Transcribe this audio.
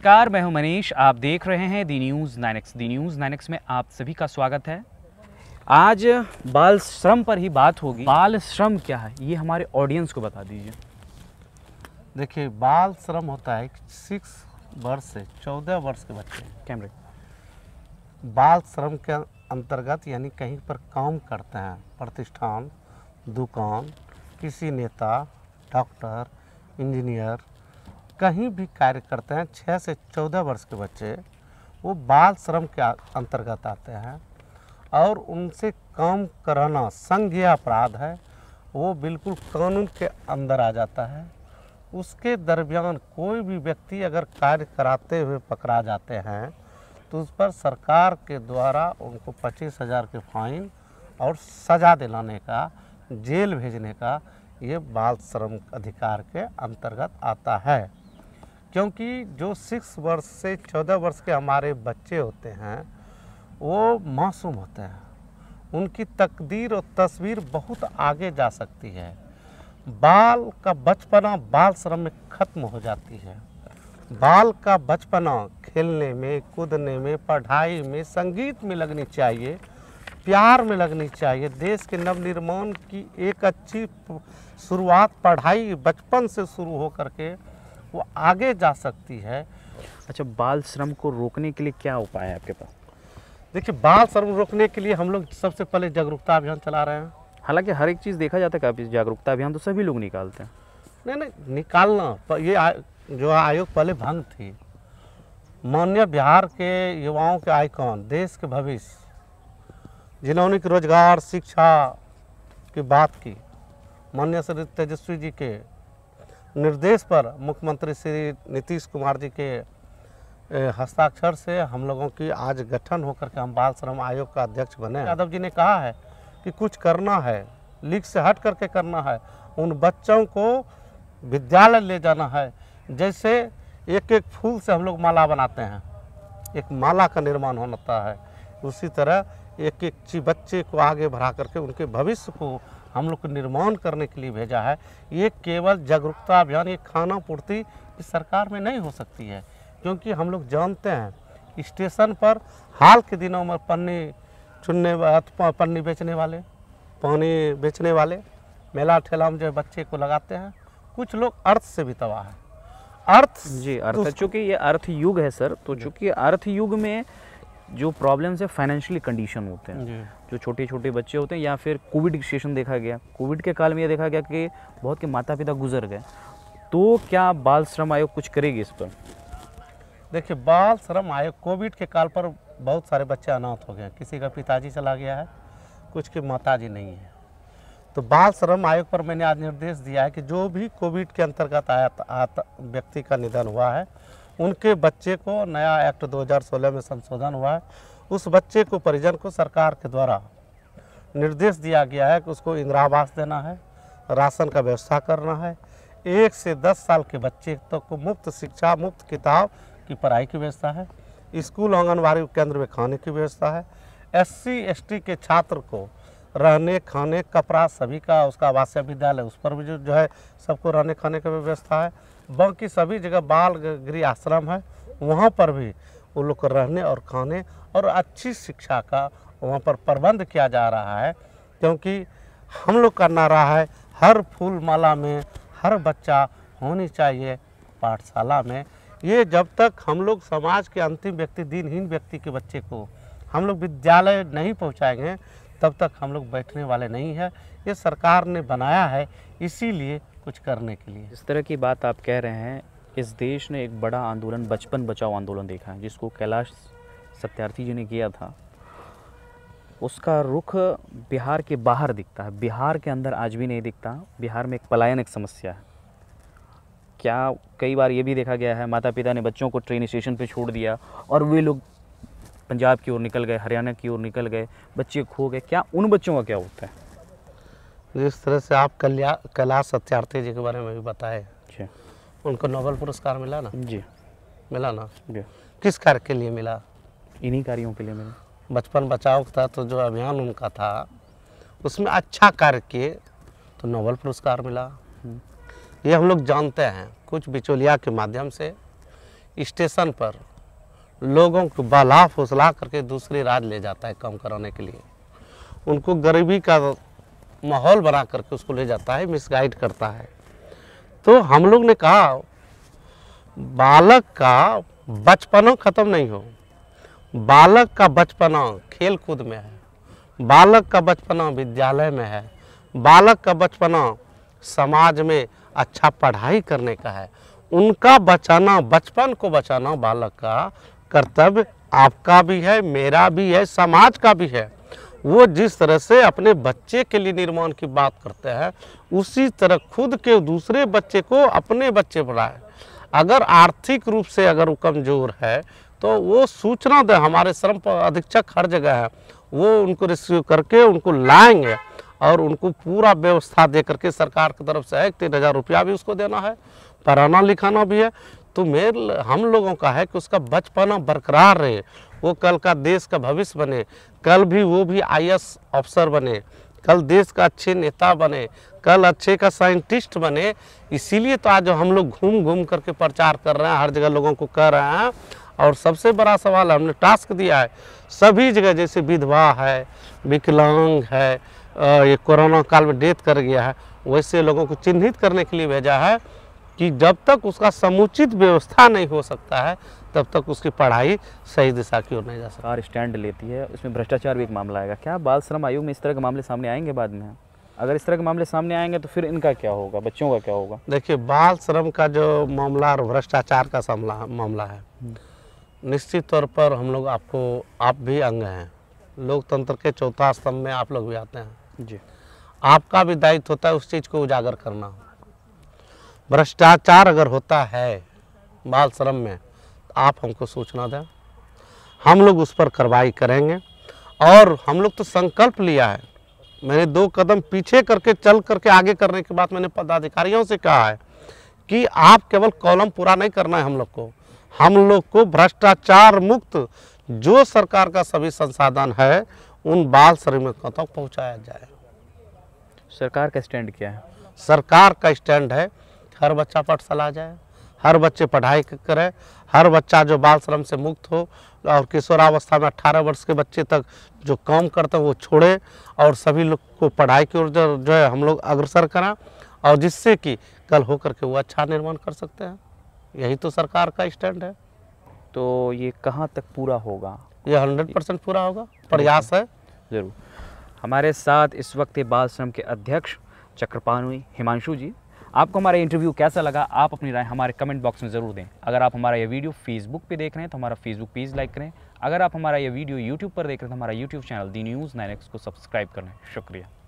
नमस्कार मैं हूं मनीष आप देख रहे हैं दी न्यूज़ नाइनक्स दी न्यूज़ नाइनक्स में आप सभी का स्वागत है आज बाल श्रम पर ही बात होगी बाल श्रम क्या है ये हमारे ऑडियंस को बता दीजिए देखिए बाल श्रम होता है सिक्स वर्ष से चौदह वर्ष के बच्चे कैमरे बाल श्रम के अंतर्गत यानी कहीं पर काम करते हैं प्रतिष्ठान दुकान किसी नेता डॉक्टर इंजीनियर कहीं भी कार्य करते हैं छः से चौदह वर्ष के बच्चे वो बाल श्रम के अंतर्गत आते हैं और उनसे काम कराना संघीय अपराध है वो बिल्कुल कानून के अंदर आ जाता है उसके दरमियान कोई भी व्यक्ति अगर कार्य कराते हुए पकड़ा जाते हैं तो उस पर सरकार के द्वारा उनको पच्चीस हज़ार के फाइन और सज़ा दिलाने का जेल भेजने का ये बाल श्रम अधिकार के अंतर्गत आता है क्योंकि जो सिक्स वर्ष से चौदह वर्ष के हमारे बच्चे होते हैं वो मासूम होते हैं उनकी तकदीर और तस्वीर बहुत आगे जा सकती है बाल का बचपना बाल श्रम में ख़त्म हो जाती है बाल का बचपना खेलने में कूदने में पढ़ाई में संगीत में लगनी चाहिए प्यार में लगनी चाहिए देश के नवनिर्माण की एक अच्छी शुरुआत पढ़ाई बचपन से शुरू हो करके वो आगे जा सकती है अच्छा बाल श्रम को रोकने के लिए क्या उपाय है आपके पास देखिए बाल श्रम रोकने के लिए हम लोग सबसे पहले जागरूकता अभियान चला रहे हैं हालांकि हर एक चीज़ देखा जाता है काफ़ी जागरूकता अभियान तो सभी लोग निकालते हैं नहीं नहीं निकालना ये आ, जो आयोग पहले भंग थी माननीय बिहार के युवाओं के आइकॉन देश के भविष्य जिन्होंने रोजगार शिक्षा की बात की माननीय श्री तेजस्वी जी के निर्देश पर मुख्यमंत्री श्री नीतीश कुमार जी के हस्ताक्षर से हम लोगों की आज गठन होकर के हम बाल श्रम आयोग का अध्यक्ष बने यादव जी ने कहा है कि कुछ करना है लीक से हट करके करना है उन बच्चों को विद्यालय ले जाना है जैसे एक एक फूल से हम लोग माला बनाते हैं एक माला का निर्माण होता है उसी तरह एक एक बच्चे को आगे बढ़ा करके उनके भविष्य को हम लोग को निर्माण करने के लिए भेजा है ये केवल जागरूकता अभियान ये खाना पूर्ति इस सरकार में नहीं हो सकती है क्योंकि हम लोग जानते हैं स्टेशन पर हाल के दिनों में पन्नी चुनने पन्नी बेचने वाले पानी बेचने वाले मेला ठेला में जो बच्चे को लगाते हैं कुछ लोग अर्थ से भी तबाह है अर्थ जी अर्थ चूँकि ये अर्थ युग है सर तो चूँकि अर्थ युग में जो प्रॉब्लम्स है फाइनेंशियली कंडीशन होते हैं जो छोटे छोटे बच्चे होते हैं या फिर कोविड सिचुएशन देखा गया कोविड के काल में ये देखा गया कि बहुत के माता पिता गुजर गए तो क्या बाल श्रम आयोग कुछ करेगी इस पर देखिए बाल श्रम आयोग कोविड के काल पर बहुत सारे बच्चे अनाथ हो गए किसी का पिताजी चला गया है कुछ के माताजी नहीं है तो बाल श्रम आयोग पर मैंने आज निर्देश दिया है कि जो भी कोविड के अंतर्गत आया व्यक्ति का निधन हुआ है उनके बच्चे को नया एक्ट 2016 में संशोधन हुआ है उस बच्चे को परिजन को सरकार के द्वारा निर्देश दिया गया है कि उसको इंदिरा आवास देना है राशन का व्यवस्था करना है एक से दस साल के बच्चे तक तो को मुफ्त शिक्षा मुफ्त किताब की पढ़ाई की व्यवस्था है स्कूल आंगनबाड़ी केंद्र में खाने की व्यवस्था है एस सी के छात्र को रहने खाने कपड़ा सभी का उसका आवासीय विद्यालय उस पर भी जो है सबको रहने खाने का व्यवस्था है बाकी सभी जगह बाल गृह आश्रम है वहाँ पर भी वो लोग को रहने और खाने और अच्छी शिक्षा का वहाँ पर प्रबंध किया जा रहा है क्योंकि हम लोग का नारा है हर फूल माला में हर बच्चा होनी चाहिए पाठशाला में ये जब तक हम लोग समाज के अंतिम व्यक्ति दिनहीन व्यक्ति के बच्चे को हम लोग विद्यालय नहीं पहुँचाएंगे तब तक हम लोग बैठने वाले नहीं है ये सरकार ने बनाया है इसीलिए कुछ करने के लिए इस तरह की बात आप कह रहे हैं इस देश ने एक बड़ा आंदोलन बचपन बचाओ आंदोलन देखा है जिसको कैलाश सत्यार्थी जी ने किया था उसका रुख बिहार के बाहर दिखता है बिहार के अंदर आज भी नहीं दिखता बिहार में एक पलायन एक समस्या है क्या कई बार ये भी देखा गया है माता पिता ने बच्चों को ट्रेन स्टेशन पे छोड़ दिया और वे लोग पंजाब की ओर निकल गए हरियाणा की ओर निकल गए बच्चे खो गए क्या उन बच्चों का क्या होता है जिस तो तरह से आप कल्या कैलाश सत्यार्थी जी के बारे में भी बताए जी उनको नोबल पुरस्कार मिला ना जी मिला ना जी किस कार्य के लिए मिला इन्हीं कार्यों के लिए मिला बचपन बचाव था तो जो अभियान उनका था उसमें अच्छा कार्य किए तो नोबल पुरस्कार मिला हम्म। ये हम लोग जानते हैं कुछ बिचौलिया के माध्यम से स्टेशन पर लोगों को बला फुसला करके दूसरे राज ले जाता है काम कराने के लिए उनको गरीबी का माहौल बना करके उसको ले जाता है मिसगाइड करता है तो हम लोग ने कहा बालक का बचपना ख़त्म नहीं हो बालक का बचपना खेल कूद में है बालक का बचपना विद्यालय में है बालक का बचपना समाज में अच्छा पढ़ाई करने का है उनका बचाना बचपन को बचाना बालक का कर्तव्य आपका भी है मेरा भी है समाज का भी है वो जिस तरह से अपने बच्चे के लिए निर्माण की बात करते हैं उसी तरह खुद के दूसरे बच्चे को अपने बच्चे बनाए अगर आर्थिक रूप से अगर वो कमज़ोर है तो वो सूचना दें हमारे श्रम अधीक्षक हर जगह है वो उनको रिसीव करके उनको लाएंगे और उनको पूरा व्यवस्था दे करके सरकार की तरफ से है तीन हज़ार रुपया भी उसको देना है पढ़ाना लिखाना भी है तो मेल हम लोगों का है कि उसका बचपना बरकरार रहे वो कल का देश का भविष्य बने कल भी वो भी आई अफसर बने कल देश का अच्छे नेता बने कल अच्छे का साइंटिस्ट बने इसीलिए तो आज हम लोग घूम घूम करके प्रचार कर रहे हैं हर जगह लोगों को कह रहे हैं और सबसे बड़ा सवाल हमने टास्क दिया है सभी जगह जैसे विधवा है विकलांग है ये कोरोना काल में डेथ कर गया है वैसे लोगों को चिन्हित करने के लिए भेजा है कि जब तक उसका समुचित व्यवस्था नहीं हो सकता है तब तक उसकी पढ़ाई सही दिशा की ओर नहीं जा सकती और स्टैंड लेती है उसमें भ्रष्टाचार भी एक मामला आएगा क्या बाल श्रम आयोग में इस तरह के मामले सामने आएंगे बाद में अगर इस तरह के मामले सामने आएंगे तो फिर इनका क्या होगा बच्चों का क्या होगा देखिए बाल श्रम का जो मामला और भ्रष्टाचार का मामला है हम्म। निश्चित तौर पर हम लोग आपको आप भी अंग हैं लोकतंत्र के चौथा स्तंभ में आप लोग भी आते हैं जी आपका भी दायित्व होता है उस चीज़ को उजागर करना भ्रष्टाचार अगर होता है बाल श्रम में तो आप हमको सूचना दें हम लोग उस पर कार्रवाई करेंगे और हम लोग तो संकल्प लिया है मैंने दो कदम पीछे करके चल करके आगे करने के बाद मैंने पदाधिकारियों से कहा है कि आप केवल कॉलम पूरा नहीं करना है हम लोग को हम लोग को भ्रष्टाचार मुक्त जो सरकार का सभी संसाधन है उन बाल श्रमिकों तक पहुंचाया जाए सरकार का स्टैंड क्या है सरकार का स्टैंड है हर बच्चा पाठशाला जाए हर बच्चे पढ़ाई करें हर बच्चा जो बाल श्रम से मुक्त हो और किशोरावस्था में 18 वर्ष के बच्चे तक जो काम करते हैं वो छोड़े और सभी लोग को पढ़ाई की ओर जो, जो है हम लोग अग्रसर करें और जिससे कि कल होकर के वो अच्छा निर्माण कर सकते हैं यही तो सरकार का स्टैंड है तो ये कहाँ तक पूरा होगा ये हंड्रेड परसेंट पूरा होगा प्रयास है ज़रूर हमारे साथ इस वक्त बाल श्रम के अध्यक्ष चक्रपाणु हिमांशु जी आपको हमारा इंटरव्यू कैसा लगा आप अपनी राय हमारे कमेंट बॉक्स में ज़रूर दें अगर आप हमारा ये वीडियो फेसबुक पे देख रहे हैं तो हमारा फेसबुक पेज लाइक करें अगर आप हमारा ये वीडियो यूट्यूब पर देख रहे हैं तो हमारा YouTube channel the news nine को सब्सक्राइब करें शुक्रिया